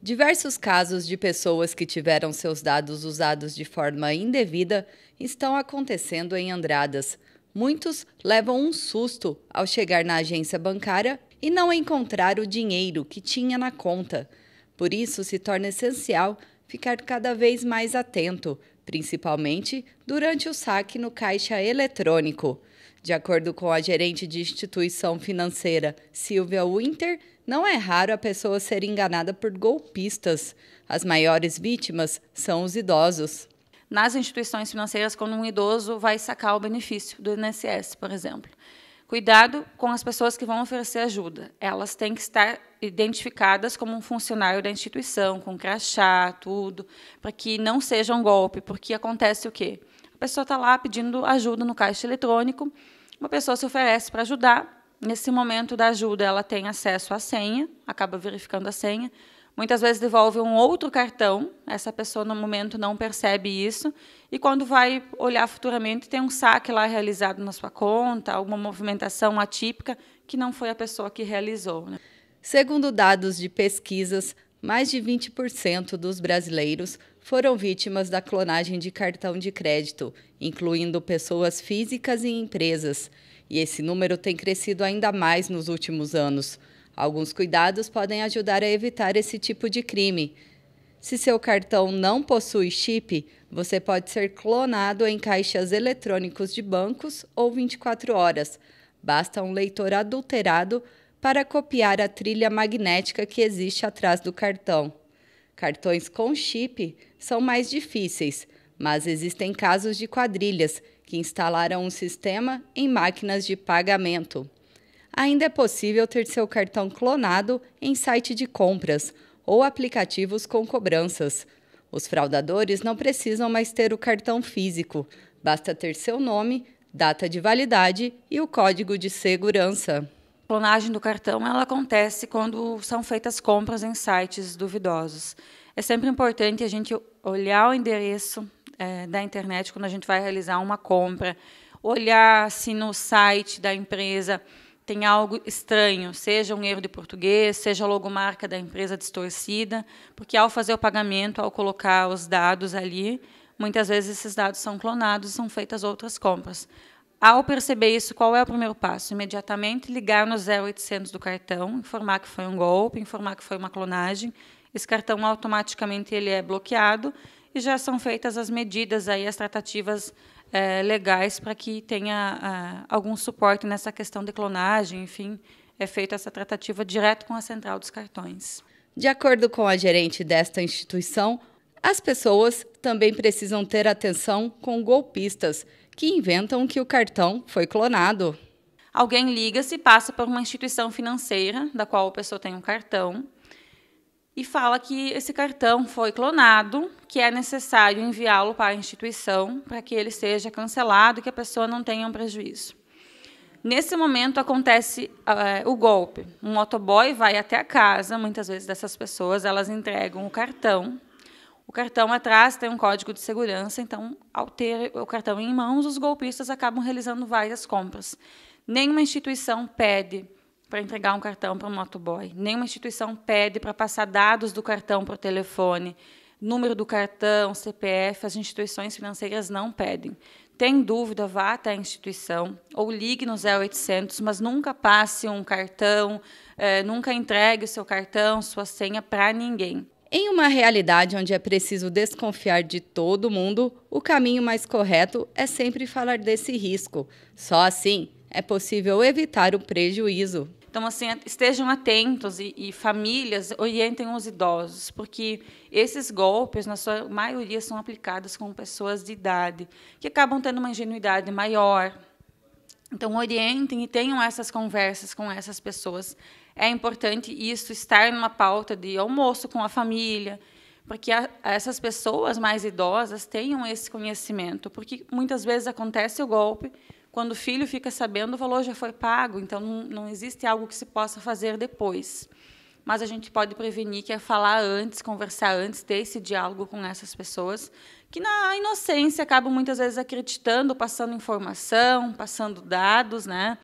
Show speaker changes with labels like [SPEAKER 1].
[SPEAKER 1] Diversos casos de pessoas que tiveram seus dados usados de forma indevida estão acontecendo em Andradas. Muitos levam um susto ao chegar na agência bancária e não encontrar o dinheiro que tinha na conta. Por isso, se torna essencial ficar cada vez mais atento, principalmente durante o saque no caixa eletrônico. De acordo com a gerente de instituição financeira, Silvia Winter, não é raro a pessoa ser enganada por
[SPEAKER 2] golpistas. As maiores vítimas são os idosos. Nas instituições financeiras, quando um idoso vai sacar o benefício do INSS, por exemplo. Cuidado com as pessoas que vão oferecer ajuda. Elas têm que estar identificadas como um funcionário da instituição, com crachá, tudo, para que não seja um golpe, porque acontece o quê? A pessoa está lá pedindo ajuda no caixa eletrônico, uma pessoa se oferece para ajudar, nesse momento da ajuda ela tem acesso à senha, acaba verificando a senha, muitas vezes devolve um outro cartão, essa pessoa no momento não percebe isso, e quando vai olhar futuramente tem um saque lá realizado na sua conta, alguma movimentação atípica que não foi a pessoa que realizou. Né?
[SPEAKER 1] Segundo dados de pesquisas, mais de 20% dos brasileiros foram vítimas da clonagem de cartão de crédito, incluindo pessoas físicas e empresas. E esse número tem crescido ainda mais nos últimos anos. Alguns cuidados podem ajudar a evitar esse tipo de crime. Se seu cartão não possui chip, você pode ser clonado em caixas eletrônicos de bancos ou 24 horas. Basta um leitor adulterado para copiar a trilha magnética que existe atrás do cartão. Cartões com chip são mais difíceis, mas existem casos de quadrilhas que instalaram um sistema em máquinas de pagamento. Ainda é possível ter seu cartão clonado em site de compras ou aplicativos com cobranças. Os fraudadores não precisam mais ter o cartão físico, basta ter seu nome, data de validade e o código de
[SPEAKER 2] segurança clonagem do cartão ela acontece quando são feitas compras em sites duvidosos. É sempre importante a gente olhar o endereço é, da internet quando a gente vai realizar uma compra, olhar se no site da empresa tem algo estranho, seja um erro de português, seja a logomarca da empresa distorcida, porque ao fazer o pagamento, ao colocar os dados ali, muitas vezes esses dados são clonados, e são feitas outras compras. Ao perceber isso, qual é o primeiro passo? Imediatamente ligar no 0800 do cartão, informar que foi um golpe, informar que foi uma clonagem. Esse cartão automaticamente ele é bloqueado e já são feitas as medidas aí as tratativas é, legais para que tenha a, ah, algum suporte nessa questão de clonagem, enfim, é feita essa tratativa direto com a central dos cartões.
[SPEAKER 1] De acordo com a gerente desta instituição, as pessoas também precisam ter atenção com golpistas que inventam que o cartão foi clonado.
[SPEAKER 2] Alguém liga-se, passa por uma instituição financeira da qual a pessoa tem um cartão e fala que esse cartão foi clonado, que é necessário enviá-lo para a instituição para que ele seja cancelado e que a pessoa não tenha um prejuízo. Nesse momento acontece eh, o golpe. Um motoboy vai até a casa, muitas vezes dessas pessoas, elas entregam o cartão o cartão atrás tem um código de segurança, então, ao ter o cartão em mãos, os golpistas acabam realizando várias compras. Nenhuma instituição pede para entregar um cartão para um motoboy, nenhuma instituição pede para passar dados do cartão para o telefone, número do cartão, CPF, as instituições financeiras não pedem. Tem dúvida, vá até a instituição ou ligue no 0800, mas nunca passe um cartão, é, nunca entregue o seu cartão, sua senha para ninguém.
[SPEAKER 1] Em uma realidade onde é preciso desconfiar de todo mundo, o caminho mais correto é sempre falar desse risco. Só assim é possível evitar o prejuízo.
[SPEAKER 2] Então, assim, estejam atentos e, e, famílias orientem os idosos, porque esses golpes, na sua maioria, são aplicados com pessoas de idade, que acabam tendo uma ingenuidade maior. Então, orientem e tenham essas conversas com essas pessoas é importante isso estar numa pauta de almoço com a família, para que a, essas pessoas mais idosas tenham esse conhecimento, porque muitas vezes acontece o golpe quando o filho fica sabendo o valor já foi pago, então não, não existe algo que se possa fazer depois. Mas a gente pode prevenir, que é falar antes, conversar antes, ter esse diálogo com essas pessoas que na inocência acabam muitas vezes acreditando, passando informação, passando dados, né?